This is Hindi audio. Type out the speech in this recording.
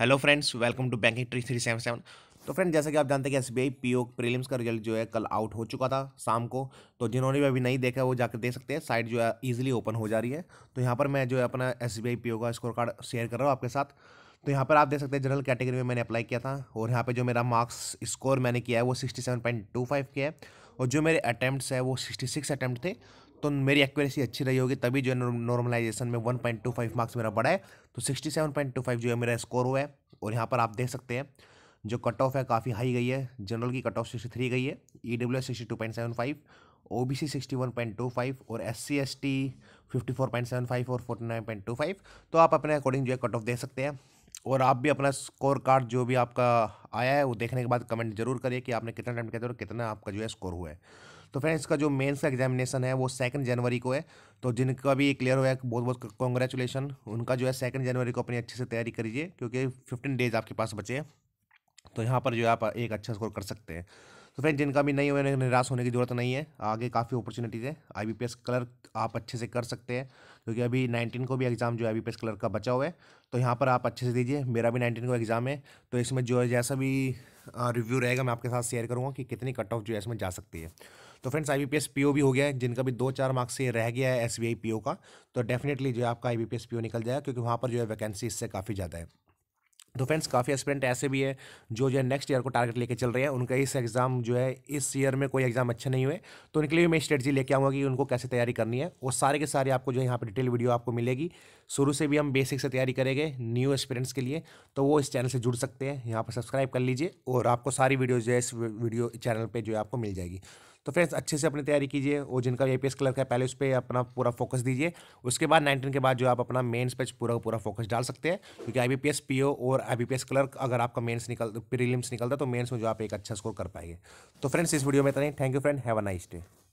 hello friends welcome to banking tree three seven seven तो फ्रेंड जैसे कि आप जानते हैं कि S B I P O prelims का रिजल्ट जो है कल आउट हो चुका था शाम को तो जिन्होंने भी अभी नहीं देखा वो जाकर देख सकते हैं साइट जो है इजीली ओपन हो जा रही है तो यहाँ पर मैं जो है अपना S B I P O का स्कोर कार्ड शेयर कर रहा हूँ आपके साथ तो यहाँ पर आप देख सकते हैं जनरल कैटेगरी में मैंने अप्लाई किया था और यहाँ पर जो मेरा मार्क्स स्कोर मैंने किया है वो sixty seven point two five के है और जो मेरे अटैम्प्ट है वो सिक्सटी सिक्स अटैम्प्ट थे तो मेरी एक्यूरेसी अच्छी रही होगी तभी जो है नॉर्मलाइजेशन में 1.25 मार्क्स मेरा बढ़ा है तो 67.25 जो है मेरा स्कोर हुआ है और यहाँ पर आप देख सकते हैं जो कट ऑफ है काफ़ी हाई गई है जनरल की कट ऑफ सिक्सटी थ्री गई है E W S sixty two point seven five O B C sixty one point two five और S C S T fifty four point seven five और forty nine point two five तो आप अपने अकॉर्डिंग जो है कट ऑफ दे सकते हैं और आप भी अपना स्कोर कार्ड जो भी आपका आया है वो देखने के बाद कमेंट जरूर करिए कि आपने कितना अटैम्प्ट किया था और कितना आपका जो है स्कोर हुआ है तो फ्रेंड्स का जो मेन्स का एग्जामिनेशन है वो सेकंड जनवरी को है तो जिनका भी क्लियर हुआ है बहुत बहुत कॉन्ग्रेचुलेसन उनका जो है सेकंड जनवरी को अपनी अच्छे से तैयारी करिए क्योंकि फिफ्टीन डेज आपके पास बचे हैं तो यहाँ पर जो है आप एक अच्छा स्कोर कर सकते हैं तो फ्रेंड जिनका भी नहीं हुआ निराश होने की ज़रूरत नहीं है आगे काफ़ी अपॉर्चुनिटीज़ है आई क्लर्क आप अच्छे से कर सकते हैं क्योंकि अभी नाइनटीन को भी एग्ज़ाम जो है आई कलर का बचा हुआ है तो यहाँ पर आप अच्छे से दीजिए मेरा भी नाइनटीन को एग्ज़ाम है तो इसमें जो है जैसा भी रिव्यू रहेगा मैं आपके साथ शेयर करूँगा कि कितनी कट ऑफ जो है इसमें जा सकती है तो फ्रेंड्स आई बी भी हो गया है जिनका भी दो चार मार्क्स से रह गया है एस बी का तो डेफिनेटली जो है आपका आई बी निकल जाएगा क्योंकि वहाँ पर जो है वैकेंसी इससे काफ़ी ज़्यादा है तो फ्रेंड्स काफ़ी एस्पिरेंट ऐसे भी है जो जो है नेक्स्ट ईयर को टारगेट लेके चल रहे हैं उनका इस एग्ज़ाम जो है इस ईयर में कोई एग्ज़ाम अच्छा नहीं हुए तो उनके लिए मैं स्ट्रेटजी लेके आऊँगा कि उनको कैसे तैयारी करनी है वो सारे के सारे आपको जो है यहाँ पर डिटेल वीडियो आपको मिलेगी शुरू से भी हम बेसिक से तैयारी करेंगे न्यू एक्सपीरियंस के लिए तो वो इस चैनल से जुड़ सकते हैं यहाँ पर सब्सक्राइब कर लीजिए और आपको सारी वीडियो जो है इस वीडियो चैनल पर जो है आपको मिल जाएगी तो फ्रेंड्स अच्छे से अपनी तैयारी कीजिए और जिनका ए पी क्लर्क है पहले उस पर अपना पूरा फोकस दीजिए उसके बाद नाइनटीन के बाद जो आप अपना मेन्स पे पूरा पूरा फोकस डाल सकते हैं क्योंकि I B P S P O और I B P S clerk अगर आपका मेन्स निकल प्रीलिम्स निकलता है तो मेन्स में जो आप एक अच्छा स्कोर कर पाएंगे तो फ्रेंड्स इस वीडियो में इतना ही thank you friend have a nice day